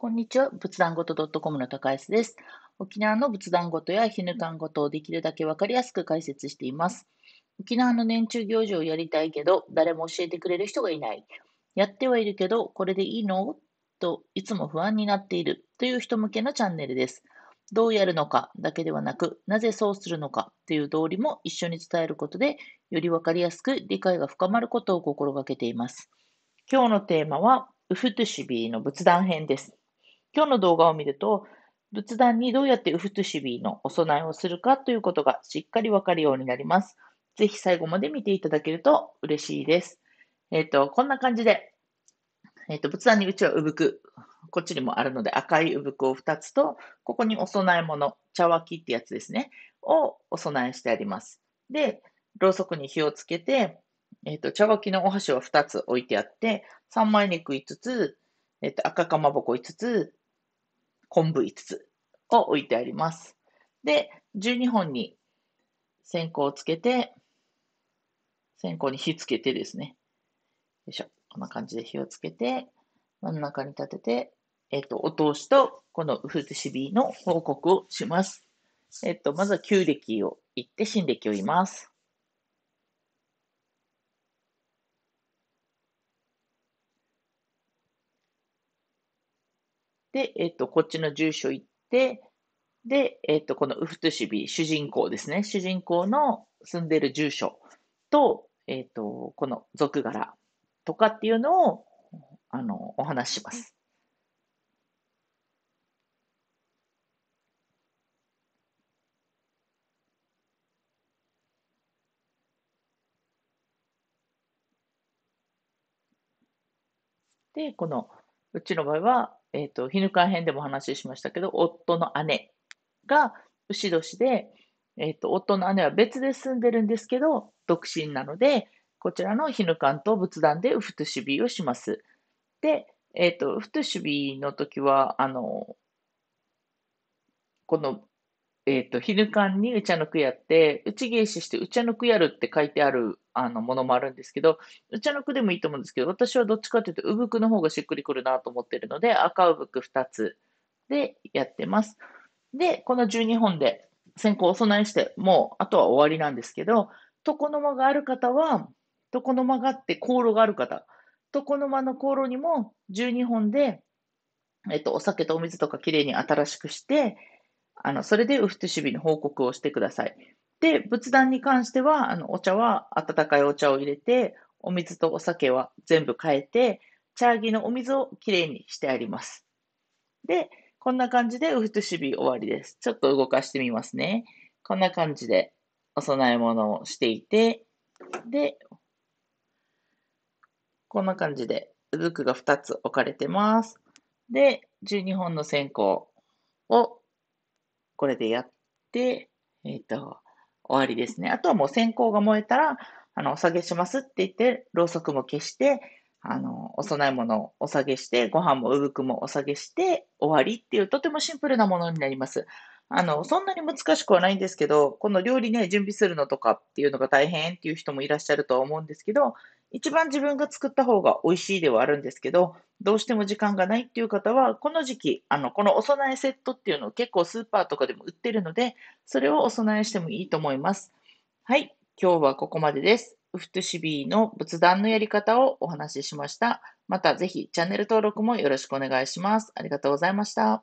こんにちは。仏壇ごと .com の高安です。沖縄の仏壇ごとやかんごとをできるだけわかりやすく解説しています。沖縄の年中行事をやりたいけど、誰も教えてくれる人がいない。やってはいるけど、これでいいのといつも不安になっているという人向けのチャンネルです。どうやるのかだけではなく、なぜそうするのかという道理も一緒に伝えることで、よりわかりやすく理解が深まることを心がけています。今日のテーマは、ウフトゥシビーの仏壇編です。今日の動画を見ると、仏壇にどうやってウフトゥシビのお供えをするかということがしっかりわかるようになります。ぜひ最後まで見ていただけると嬉しいです。えっ、ー、と、こんな感じで、えっ、ー、と、仏壇にうちはうぶく、こっちにもあるので赤いうぶくを2つと、ここにお供え物、茶わきってやつですね、をお供えしてあります。で、ろうそくに火をつけて、えっ、ー、と、茶わきのお箸を2つ置いてあって、三枚肉5つ、えっ、と、赤かまぼこ5つ、昆布5つを置いてあります。で、12本に線香をつけて、線香に火つけてですね。よいしょ。こんな感じで火をつけて、真ん中に立てて、えっ、と、お通しと、このウフテシビの報告をします。えっ、と、まずは旧暦を言って、新暦を言います。で、えっと、こっちの住所行って、で、えっと、このウフトシビ、主人公ですね。主人公の住んでる住所と、えっと、この俗柄とかっていうのを、あの、お話しします。で、この、うちの場合は、えっ、ー、と、ヒヌカ編でもお話ししましたけど、夫の姉が牛年で、えっ、ー、と、夫の姉は別で住んでるんですけど、独身なので、こちらのヒヌカと仏壇でウフトゥシュビーをします。で、えっ、ー、と、ウフトゥシュビーの時は、あの、このえっ、ー、と、昼間にうちゃのくやって、うち芸師してうちゃのくやるって書いてあるあのものもあるんですけど、うちゃのくでもいいと思うんですけど、私はどっちかというと、うぶくの方がしっくりくるなと思ってるので、赤うぶく2つでやってます。で、この12本で先行お供えして、もうあとは終わりなんですけど、床の間がある方は、床の間があって航路がある方、床の間の航路にも12本で、えっ、と、お酒とお水とかきれいに新しくして、あの、それでウフトシビの報告をしてください。で、仏壇に関しては、あの、お茶は温かいお茶を入れて、お水とお酒は全部変えて、茶ャーのお水をきれいにしてあります。で、こんな感じでウフトシビ終わりです。ちょっと動かしてみますね。こんな感じでお供え物をしていて、で、こんな感じで、うずくが2つ置かれてます。で、12本の線香をこれでやって、えっ、ー、と、終わりですね。あとはもう線香が燃えたら、あの、お下げしますって言って、ろうそくも消して、あの、お供え物をお下げして、ご飯もうぶくもお下げして終わりっていうとてもシンプルなものになります。あの、そんなに難しくはないんですけど、この料理ね、準備するのとかっていうのが大変っていう人もいらっしゃるとは思うんですけど、一番自分が作った方が美味しいではあるんですけど、どうしても時間がないっていう方は、この時期、あの、このお供えセットっていうのを結構スーパーとかでも売ってるので、それをお供えしてもいいと思います。はい、今日はここまでです。ウフトシビーの仏壇のやり方をお話ししました。またぜひチャンネル登録もよろしくお願いします。ありがとうございました。